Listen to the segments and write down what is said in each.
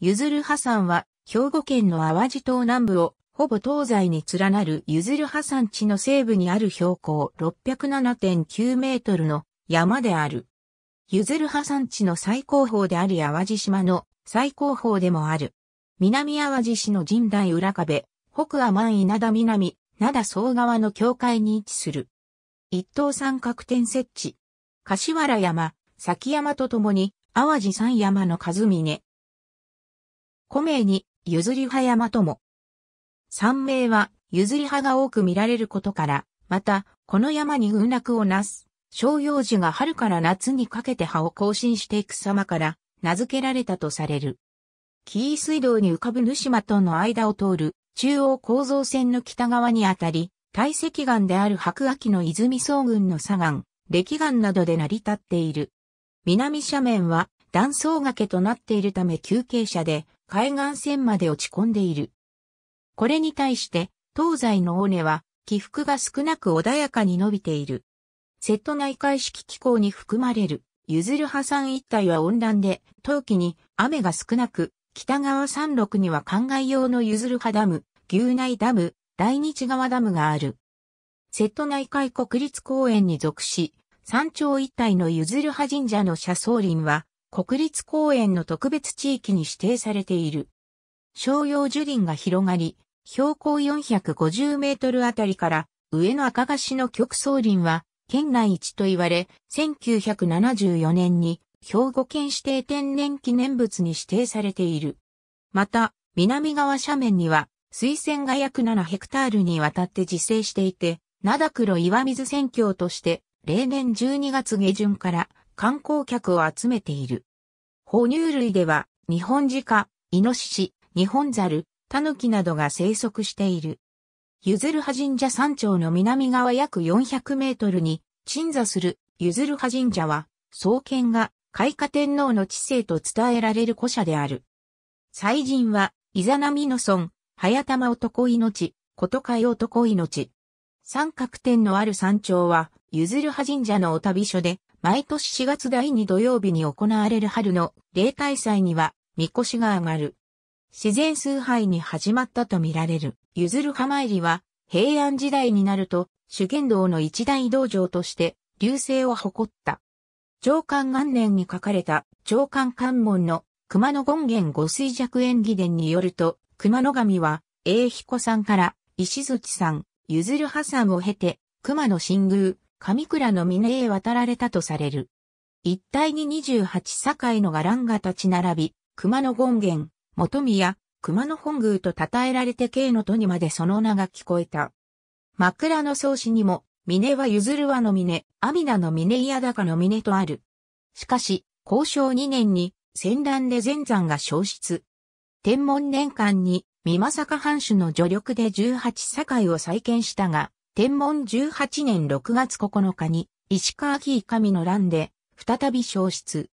ゆずる破山は、兵庫県の淡路島南部を、ほぼ東西に連なるゆずる破山地の西部にある標高607.9メートルの山である。ゆずる破山地の最高峰である淡路島の最高峰でもある。南淡路市の神代浦壁、北は万稲田南、灘総側の境界に位置する。一等三角点設置。柏原山、崎山とともに、淡路三山の数峰、古名に、譲り葉山とも。山名は、譲り葉が多く見られることから、また、この山に群落をなす、商用樹が春から夏にかけて葉を更新していく様から、名付けられたとされる。紀伊水道に浮かぶ沼島との間を通る、中央構造線の北側にあたり、堆積岩である白亜紀の泉総群の左岸、歴岩などで成り立っている。南斜面は断層崖となっているため休憩者で、海岸線まで落ち込んでいる。これに対して、東西の尾根は、起伏が少なく穏やかに伸びている。瀬戸内海式気候に含まれる、ゆずる葉山一帯は温暖で、冬季に雨が少なく、北側山麓には灌漑用のゆずる派ダム、牛内ダム、大日川ダムがある。瀬戸内海国立公園に属し、山頂一帯のゆずる派神社の車窓林は、国立公園の特別地域に指定されている。商用樹林が広がり、標高450メートルあたりから上の赤菓子の極層林は県内一と言われ、1974年に兵庫県指定天然記念物に指定されている。また、南側斜面には水仙が約7ヘクタールにわたって自生していて、灘黒岩水仙郷として例年12月下旬から観光客を集めている。哺乳類では、日本鹿、イノシシ、日本ザル、タヌキなどが生息している。ゆずるは神社山頂の南側約400メートルに鎮座するゆずるは神社は、創建が開花天皇の知性と伝えられる古社である。祭神は、イザナミの村、早玉男命、ことかい男命。三角点のある山頂は、ゆずるは神社のお旅所で、毎年4月第2土曜日に行われる春の例大祭には、みこしが上がる。自然崇拝に始まったとみられる、ゆずる浜参りは、平安時代になると、主言道の一大道場として、流星を誇った。長官元年に書かれた、長官関門の熊野権現五水弱演技伝によると、熊野神は、英彦さんから、石槌さん、ゆずるはさんを経て、熊野新宮、上倉の峰へ渡られたとされる。一帯に28境の伽藍が立ち並び、熊野権現、元宮、熊野本宮と称えられて京の都にまでその名が聞こえた。枕の草子にも、峰は譲るわの峰、阿弥陀の峰宮高の峰とある。しかし、交渉2年に、戦乱で全山が消失。天文年間に、美坂藩主の助力で18境を再建したが、天文18年6月9日に、石川紀伊神の乱で、再び消失。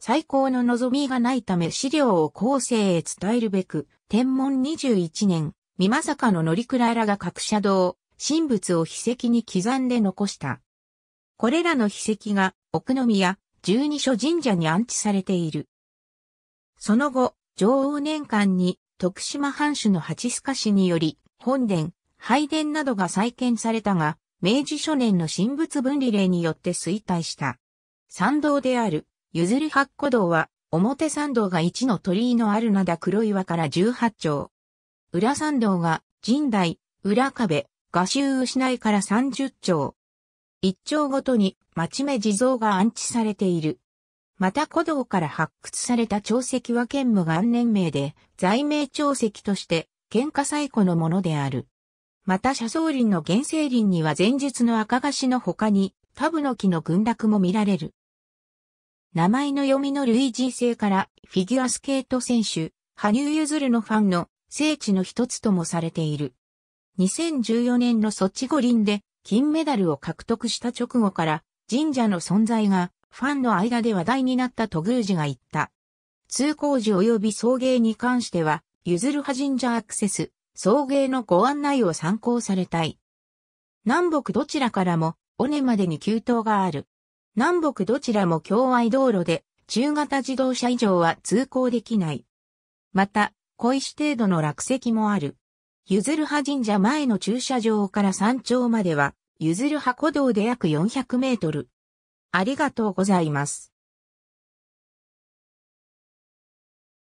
最高の望みがないため資料を後世へ伝えるべく、天文21年、三正の乗鞍らが各社堂、神仏を筆跡に刻んで残した。これらの筆跡が、奥宮、十二所神社に安置されている。その後、上王年間に、徳島藩主の八須賀氏により、本殿、拝殿などが再建されたが、明治初年の神仏分離令によって衰退した。参道である、譲り八古道は、表参道が一の鳥居のある灘黒岩から十八丁。裏参道が、神代、裏壁、画集失いから三十丁。一丁ごとに、町目地蔵が安置されている。また古道から発掘された長石は剣武元年名で、在名長石として、喧嘩最古のものである。また車窓林の原生林には前述の赤菓子の他に、タブノキの群落も見られる。名前の読みの類似性から、フィギュアスケート選手、羽生結弦のファンの聖地の一つともされている。2014年のソチ五輪で金メダルを獲得した直後から神社の存在がファンの間で話題になったと宮寺が言った。通行時及び送迎に関しては、ゆずるは神社アクセス、送迎のご案内を参考されたい。南北どちらからも、尾根までに急登がある。南北どちらも境外道路で、中型自動車以上は通行できない。また、小石程度の落石もある。ゆずる葉神社前の駐車場から山頂までは、ゆずる葉古道で約400メートル。ありがとうございます。